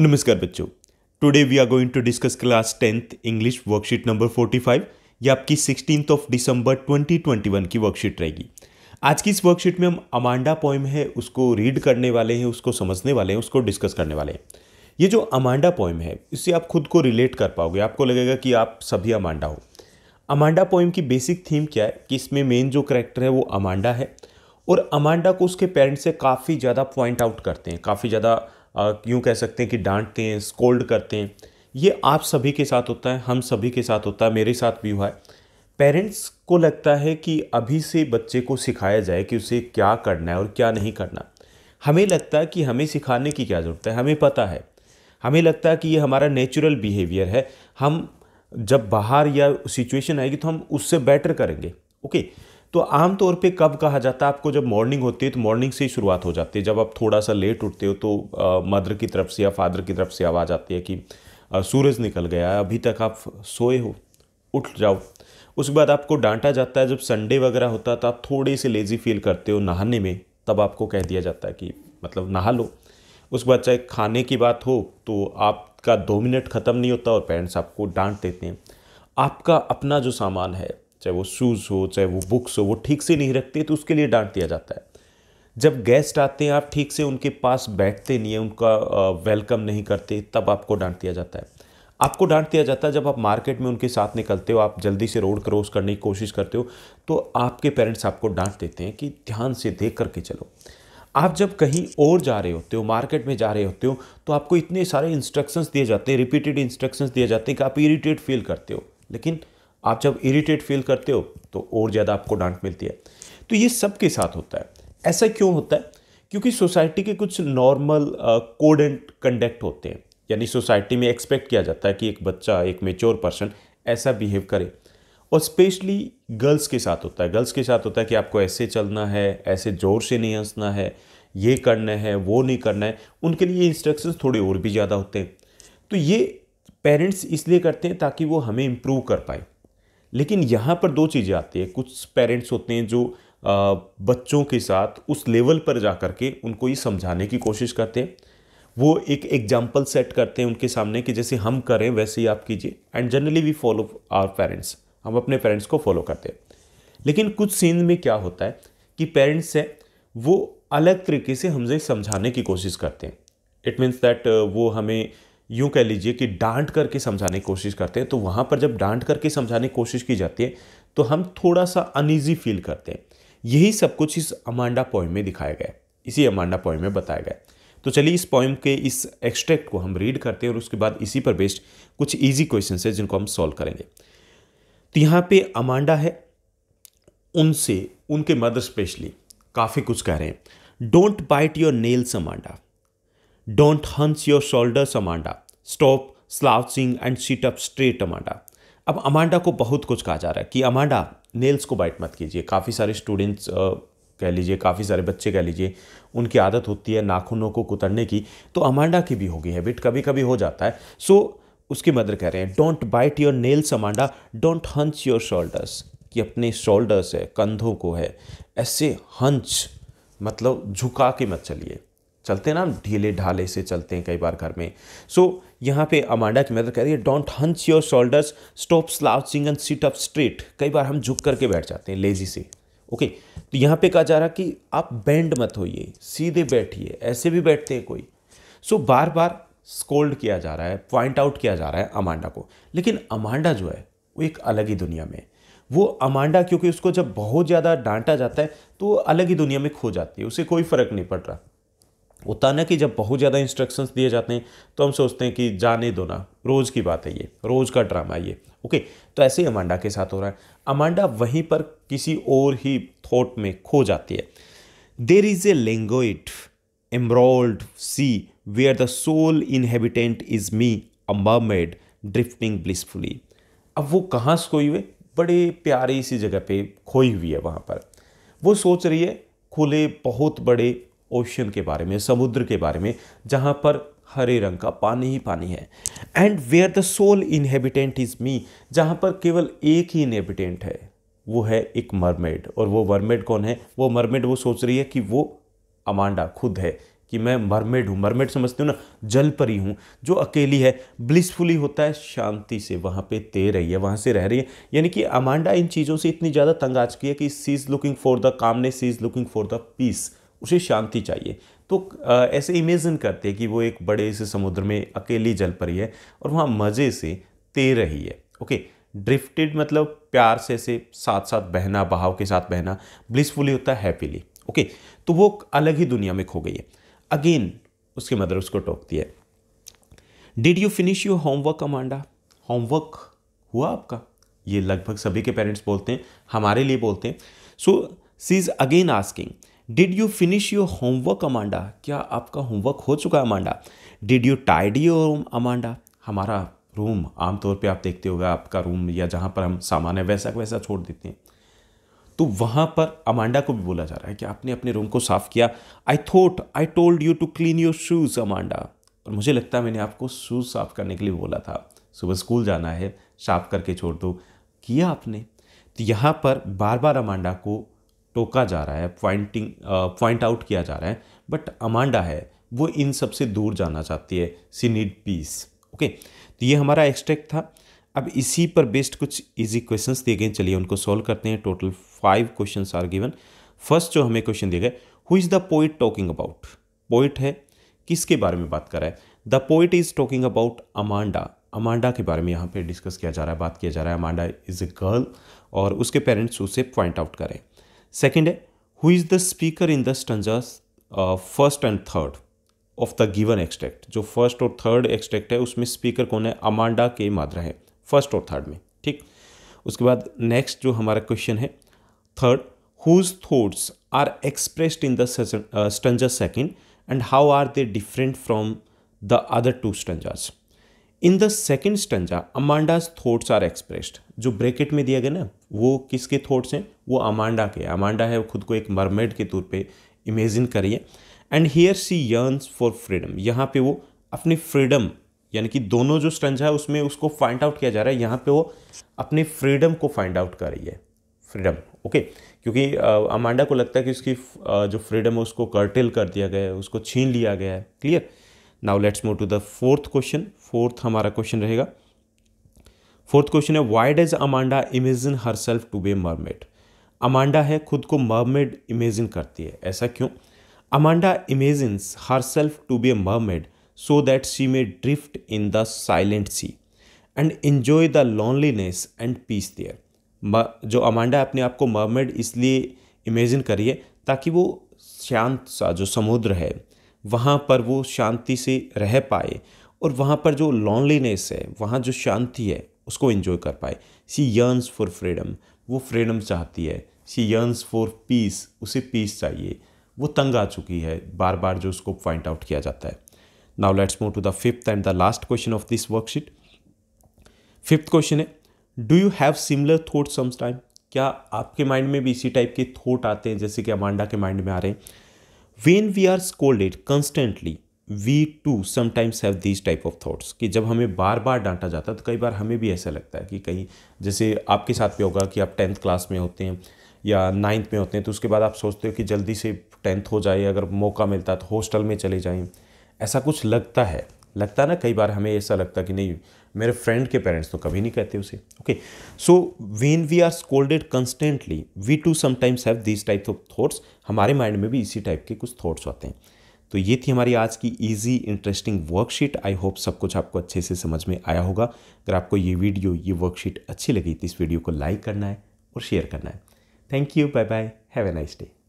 नमस्कार बच्चों today we are going to discuss class tenth English worksheet number 45 ये आपकी सिक्सटीन ऑफ दिसंबर 2021 की वर्कशीट रहेगी आज की इस वर्कशीट में हम अमांडा पोइम है उसको रीड करने वाले हैं उसको समझने वाले हैं उसको डिस्कस करने वाले हैं ये जो अमांडा पोइम है इससे आप खुद को रिलेट कर पाओगे आपको लगेगा कि आप सभी अमांडा हो अमांडा पोइम की बेसिक थीम क्या है कि इसमें मेन जो करेक्टर है वो अमांडा है और अमांडा को उसके पेरेंट्स से काफ़ी ज़्यादा पॉइंट आउट करते हैं काफ़ी ज़्यादा यूँ कह सकते हैं कि डांटते हैं स्कोल्ड करते हैं ये आप सभी के साथ होता है हम सभी के साथ होता है मेरे साथ भी हुआ है पेरेंट्स को लगता है कि अभी से बच्चे को सिखाया जाए कि उसे क्या करना है और क्या नहीं करना हमें लगता है कि हमें सिखाने की क्या ज़रूरत है हमें पता है हमें लगता है कि ये हमारा नेचुरल बिहेवियर है हम जब बाहर या सिचुएशन आएगी तो हम उससे बेटर करेंगे ओके okay? तो आमतौर पे कब कहा जाता है आपको जब मॉर्निंग होती है तो मॉर्निंग से ही शुरुआत हो जाती है जब आप थोड़ा सा लेट उठते हो तो मदर की तरफ से या फादर की तरफ से आवाज़ आती है कि सूरज निकल गया है अभी तक आप सोए हो उठ जाओ उसके बाद आपको डांटा जाता है जब संडे वगैरह होता है तो आप थोड़े से लेज़ी फील करते हो नहाने में तब आपको कह दिया जाता है कि मतलब नहा लो उसके बाद चाहे खाने की बात हो तो आपका दो मिनट ख़त्म नहीं होता और पेरेंट्स आपको डांट देते हैं आपका अपना जो सामान है चाहे वो शूज़ हो चाहे वो बुक्स हो वो ठीक से नहीं रखते तो उसके लिए डांट दिया जाता है जब गेस्ट आते हैं आप ठीक से उनके पास बैठते नहीं हैं उनका वेलकम नहीं करते तब आपको डांट दिया जाता है आपको डांट दिया जाता है जब आप मार्केट में उनके साथ निकलते हो आप जल्दी से रोड क्रॉस करने की कोशिश करते हो तो आपके पेरेंट्स आपको डांट देते हैं कि ध्यान से देख करके चलो आप जब कहीं और जा रहे होते हो मार्केट में जा रहे होते हो तो आपको इतने सारे इंस्ट्रक्शंस दिए जाते हैं रिपीटेड इंस्ट्रक्शंस दिए जाते हैं कि आप इरीटेट फील करते हो लेकिन आप जब इरिटेट फील करते हो तो और ज़्यादा आपको डांट मिलती है तो ये सब के साथ होता है ऐसा क्यों होता है क्योंकि सोसाइटी के कुछ नॉर्मल कोड एंड कंडक्ट होते हैं यानी सोसाइटी में एक्सपेक्ट किया जाता है कि एक बच्चा एक मेच्योर पर्सन ऐसा बिहेव करे और स्पेशली गर्ल्स के साथ होता है गर्ल्स के साथ होता है कि आपको ऐसे चलना है ऐसे ज़ोर से नहीं हंसना है ये करना है वो नहीं करना है उनके लिए इंस्ट्रक्शंस थोड़े और भी ज़्यादा होते हैं तो ये पेरेंट्स इसलिए करते हैं ताकि वो हमें इम्प्रूव कर पाए लेकिन यहाँ पर दो चीज़ें आती है कुछ पेरेंट्स होते हैं जो बच्चों के साथ उस लेवल पर जा कर के उनको ये समझाने की कोशिश करते हैं वो एक एग्जाम्पल सेट करते हैं उनके सामने कि जैसे हम करें वैसे ही आप कीजिए and generally we follow our parents हम अपने पेरेंट्स को फॉलो करते हैं लेकिन कुछ सीन में क्या होता है कि पेरेंट्स हैं वो अलग तरीके से हमसे समझाने की कोशिश करते हैं इट मीन्स दैट वो हमें यूँ कह लीजिए कि डांट करके समझाने की कोशिश करते हैं तो वहाँ पर जब डांट करके समझाने की कोशिश की जाती है तो हम थोड़ा सा अनइजी फील करते हैं यही सब कुछ इस अमांडा पॉइम में दिखाया गया है इसी अमांडा पॉइम में बताया गया है तो चलिए इस पॉइम के इस एक्सट्रैक्ट को हम रीड करते हैं और उसके बाद इसी पर बेस्ड कुछ ईजी क्वेश्चन है जिनको हम सॉल्व करेंगे तो यहाँ पे अमांडा है उनसे उनके मदर स्पेशली काफ़ी कुछ कह रहे हैं don't bite your nails Amanda don't hunch your shoulders Amanda stop slouching and sit up straight Amanda अब अमांडा को बहुत कुछ कहा जा रहा है कि अमांडा नेल्स को बाइट मत कीजिए काफ़ी सारे स्टूडेंट्स कह लीजिए काफ़ी सारे बच्चे कह लीजिए उनकी आदत होती है नाखूनों को कुतरने की तो अमांडा की भी होगी हैबिट कभी कभी हो जाता है सो so, उसकी मदर कह रहे हैं don't bite your nails Amanda don't hunch your shoulders कि अपने शोल्डर्स है कंधों को है ऐसे हंच मतलब झुका के मत चलिए चलते हैं ना ढीले ढाले से चलते हैं कई बार घर में सो so, यहाँ पे अमांडा की मदद कह रही है don't hunch your shoulders stop slouching and sit up straight कई बार हम झुक करके बैठ जाते हैं लेजी से ओके okay, तो यहाँ पे कहा जा रहा कि आप बैंड मत होइए सीधे बैठिए ऐसे भी बैठते हैं कोई सो so, बार बार स्कोल्ड किया जा रहा है पॉइंट आउट किया जा रहा है अमांडा को लेकिन अमांडा जो है वो एक अलग ही दुनिया में वो अमांडा क्योंकि उसको जब बहुत ज़्यादा डांटा जाता है तो वो अलग ही दुनिया में खो जाती है उसे कोई फ़र्क नहीं पड़ रहा होता ना कि जब बहुत ज़्यादा इंस्ट्रक्शंस दिए जाते हैं तो हम सोचते हैं कि जाने दो ना रोज़ की बात है ये रोज़ का ड्रामा ये ओके तो ऐसे ही अमांडा के साथ हो रहा है अमांडा वहीं पर किसी और ही थॉट में खो जाती है there is a languid emerald sea where the sole inhabitant is me a mermaid drifting blissfully अब वो कहाँ से खोई हुए बड़े प्यारी सी जगह पे खोई हुई है वहाँ पर वो सोच रही है खुले बहुत बड़े ओशन के बारे में समुद्र के बारे में जहाँ पर हरे रंग का पानी ही पानी है and where the sole inhabitant is me जहाँ पर केवल एक ही इनहेबिटेंट है वो है एक मरमेड और वो मरमेड कौन है वो मरमेड वो सोच रही है कि वो अमांडा खुद है कि मैं मरमेड हूँ मरमेड समझते हो ना जल परी हूँ जो अकेली है ब्लिसफुली होता है शांति से वहाँ पे तैर रही है वहाँ से रह रही है यानी कि अमांडा इन चीज़ों से इतनी ज़्यादा तंग आ चुकी है कि she is looking for the calmness she is looking for the peace उसे शांति चाहिए तो ऐसे इमेजिन करते हैं कि वो एक बड़े से समुद्र में अकेली जल परी है और वहाँ मज़े से तैर रही है ओके ड्रिफ्टेड मतलब प्यार से ऐसे साथ साथ बहना बहाव के साथ बहना ब्लिसफुली होता है हैप्पीली ओके तो वो अलग ही दुनिया में खो गई है अगेन उसकी मदर उसको टोकती है did you finish your homework Amanda homework हुआ आपका ये लगभग सभी के पेरेंट्स बोलते हैं हमारे लिए बोलते हैं so she is again asking did you finish your homework Amanda क्या आपका होमवर्क हो चुका है Amanda did you tidy your room Amanda हमारा रूम आमतौर पे आप देखते होगा आपका रूम या जहाँ पर हम सामान है वैसा वैसा छोड़ देते हैं तो वहाँ पर अमांडा को भी बोला जा रहा है कि आपने अपने रूम को साफ़ किया I thought I told you to clean your shoes Amanda और मुझे लगता है मैंने आपको शूज़ साफ़ करने के लिए बोला था सुबह स्कूल जाना है साफ करके छोड़ दो किया आपने तो यहाँ पर बार बार अमांडा को टोका जा रहा है पॉइंटिंग पॉइंट आउट किया जा रहा है बट अमांडा है वो इन सब से दूर जाना चाहती है सी नीड पीस ओके तो ये हमारा एक्सट्रैक्ट था अब इसी पर बेस्ड कुछ इजी क्वेश्चंस दिए गए चलिए उनको सॉल्व करते हैं total five questions are given first जो हमें क्वेश्चन दिया गया who is the poet talking about poet है किसके बारे में बात कर रहा है the poet is talking about Amanda Amanda के बारे में यहाँ पर डिस्कस किया जा रहा है बात किया जा रहा है अमांडा इज़ ए गर्ल और उसके पेरेंट्स उसे पॉइंट आउट करें सेकेंड है who is the speaker in the stanzas first and third of the given extract जो फर्स्ट और थर्ड एक्सट्रैक्ट है उसमें स्पीकर कौन है अमांडा के माद्रा है फर्स्ट और थर्ड में ठीक उसके बाद नेक्स्ट जो हमारा क्वेश्चन है third whose thoughts are expressed in the stanza second and how are they different from the other two stanzas in the second stanza Amanda's thoughts are expressed जो bracket में दिया गया ना वो किसके थॉट्स हैं वो अमांडा के अमांडा है वो खुद को एक मरमेड के तौर पे इमेजिन करिए and here she yearns for freedom यहाँ पे वो अपनी फ्रीडम यानी कि दोनों जो स्टंजा है उसमें उसको फाइंड आउट किया जा रहा है यहाँ पे वो अपने फ्रीडम को फाइंड आउट कर रही है फ्रीडम ओके क्योंकि अमांडा को लगता है कि उसकी जो फ्रीडम है उसको कर्टेल कर दिया गया है उसको छीन लिया गया है clear now let's move to the fourth question fourth हमारा क्वेश्चन रहेगा फोर्थ क्वेश्चन है why does Amanda imagine herself to be mermaid Amanda है खुद को मरमेड इमेजिन करती है ऐसा क्यों Amanda imagines herself to be a mermaid so that she may drift in the silent sea and enjoy the loneliness and peace there जो Amanda अपने आप को मरमेड इसलिए इमेजिन करिए ताकि वो शांत सा जो समुद्र है वहाँ पर वो शांति से रह पाए और वहाँ पर जो लॉन्लीनेस है वहाँ जो शांति है उसको इन्जॉय कर पाए सी यर्न्स फॉर फ्रीडम वो फ्रीडम चाहती है सी यर्न्स फॉर पीस उसे पीस चाहिए वो तंग आ चुकी है बार बार जो उसको पॉइंट आउट किया जाता है now let's move to the fifth and the last question of this worksheet fifth question है do you have similar thought sometimes क्या आपके माइंड में भी इसी टाइप के थॉट आते हैं जैसे कि अमांडा के माइंड में आ रहे हैं when we are scolded constantly we too sometimes have these type of thoughts कि जब हमें बार बार डांटा जाता है तो कई बार हमें भी ऐसा लगता है कि कहीं जैसे आपके साथ भी होगा कि आप टेंथ क्लास में होते हैं या नाइन्थ में होते हैं तो उसके बाद आप सोचते हो कि जल्दी से टेंथ हो जाए अगर मौका मिलता है तो हॉस्टल में चले जाएँ ऐसा कुछ लगता है लगता ना कई बार हमें ऐसा लगता कि नहीं मेरे फ्रेंड के पेरेंट्स तो कभी नहीं कहते उसे okay so when we are scolded constantly we too sometimes have this type of thoughts हमारे माइंड में भी इसी टाइप के कुछ थॉट्स होते हैं तो ये थी हमारी आज की easy interesting worksheet I hope सब कुछ आपको अच्छे से समझ में आया होगा अगर आपको ये वीडियो ये वर्कशीट अच्छी लगी तो इस वीडियो को लाइक करना है और शेयर करना है thank you bye bye have a nice day